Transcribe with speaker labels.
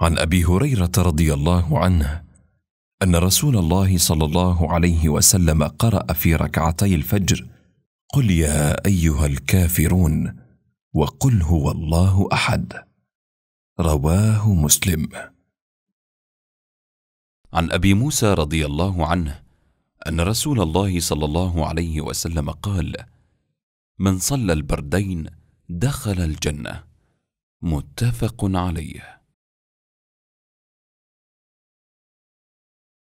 Speaker 1: عن ابي هريره رضي الله عنه ان رسول الله صلى الله عليه وسلم قرا في ركعتي الفجر قل يا ايها الكافرون وقل هو الله احد رواه
Speaker 2: مسلم عن ابي موسى رضي الله عنه ان رسول الله صلى الله عليه وسلم قال من
Speaker 1: صلى البردين دخل الجنه متفق عليه